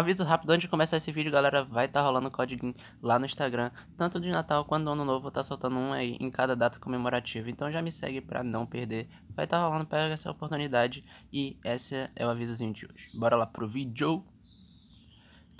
Aviso rápido, antes de começar esse vídeo, galera, vai estar tá rolando código lá no Instagram, tanto de Natal quanto do Ano Novo, vou tá soltando um aí em cada data comemorativa, então já me segue pra não perder, vai estar tá rolando, pega essa oportunidade e esse é o avisozinho de hoje. Bora lá pro vídeo!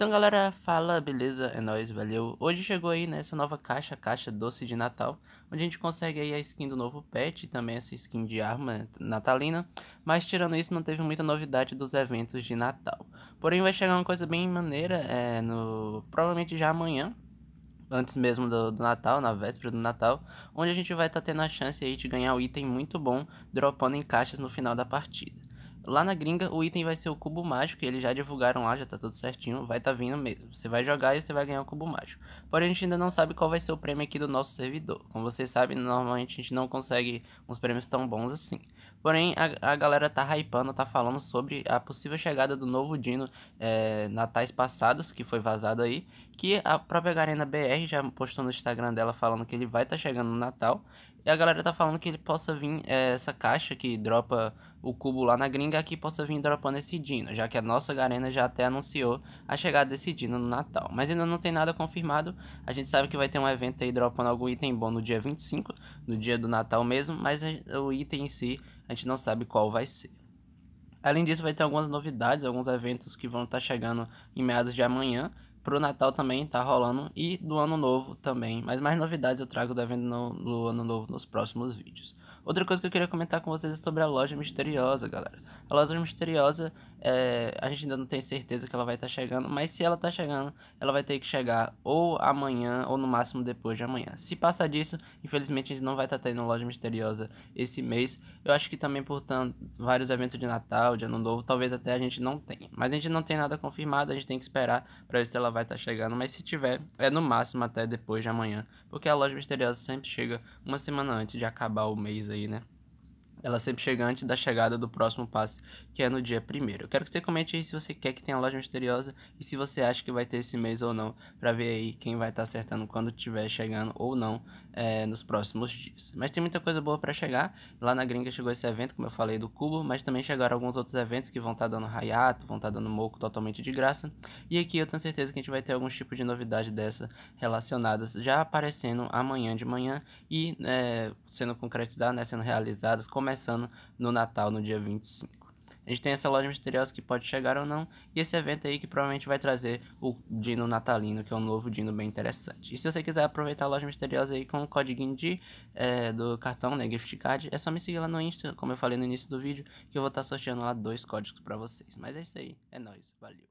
Então, galera, fala, beleza? É nóis, valeu. Hoje chegou aí nessa né, nova caixa, caixa doce de Natal, onde a gente consegue aí a skin do novo pet e também essa skin de arma natalina. Mas tirando isso, não teve muita novidade dos eventos de Natal. Porém, vai chegar uma coisa bem maneira, é, no... provavelmente já amanhã, antes mesmo do, do, Natal, na véspera do Natal, onde a gente vai estar tá tendo a chance aí de ganhar o um item muito bom, dropando em caixas no final da partida. Lá na gringa, o item vai ser o cubo mágico, eles já divulgaram lá, já tá tudo certinho, vai tá vindo mesmo. Você vai jogar e você vai ganhar o cubo mágico. Porém, a gente ainda não sabe qual vai ser o prêmio aqui do nosso servidor. Como vocês sabem, normalmente a gente não consegue uns prêmios tão bons assim. Porém, a, a galera tá hypando, tá falando sobre a possível chegada do novo Dino é, eh, natais passados, que foi vazado aí. Que a própria Garena BR já postou no Instagram dela falando que ele vai tá chegando no Natal. E a galera tá falando que ele possa vir, é, essa caixa que dropa o cubo lá na gringa, aqui possa vir dropando esse Dino, já que a nossa Garena já até anunciou a chegada desse Dino no Natal. Mas ainda não tem nada confirmado, a gente sabe que vai ter um evento aí dropando algum item bom no dia 25, no dia do Natal mesmo, mas o item em si a gente não sabe qual vai ser. Além disso, vai ter algumas novidades, alguns eventos que vão estar tá chegando em meados de amanhã, pro Natal também tá rolando e do Ano Novo também. Mas mais novidades eu trago da venda no, do Ano Novo nos próximos vídeos. Outra coisa que eu queria comentar com vocês é sobre a loja misteriosa, galera. A loja misteriosa, é, a gente ainda não tem certeza que ela vai estar tá chegando, mas se ela tá chegando, ela vai ter que chegar ou amanhã ou no máximo depois de amanhã. Se passar disso, infelizmente a gente não vai estar tá tendo loja misteriosa esse mês. Eu acho que também, por vários eventos de Natal, de Ano Novo, talvez até a gente não tenha. Mas a gente não tem nada confirmado, a gente tem que esperar para ver se ela vai estar tá chegando. Mas se tiver, é no máximo até depois de amanhã, porque a loja misteriosa sempre chega uma semana antes de acabar o mês ا ل ذ Ela sempre chega antes da chegada do próximo passe, que é no dia primeiro. Eu quero que você comente aí se você quer que tenha loja misteriosa e se você acha que vai ter esse mês ou não, para ver aí quem vai estar tá acertando quando estiver chegando ou não é, nos próximos dias. Mas tem muita coisa boa para chegar. Lá na gringa chegou esse evento, como eu falei, do Cubo, mas também chegaram alguns outros eventos que vão estar tá dando raiato, vão estar tá dando moco totalmente de graça. E aqui eu tenho certeza que a gente vai ter algum tipo de novidade dessa relacionadas já aparecendo amanhã de manhã e é, sendo concretizadas, né, sendo realizadas, como é começando no Natal, no dia 25. A gente tem essa loja misteriosa que pode chegar ou não, e esse evento aí que provavelmente vai trazer o Dino Natalino, que é um novo Dino bem interessante. E se você quiser aproveitar a loja misteriosa aí com o código de, é, do cartão, né, gift card, é só me seguir lá no Insta, como eu falei no início do vídeo, que eu vou estar tá sorteando lá dois códigos para vocês. Mas é isso aí, é nóis, valeu.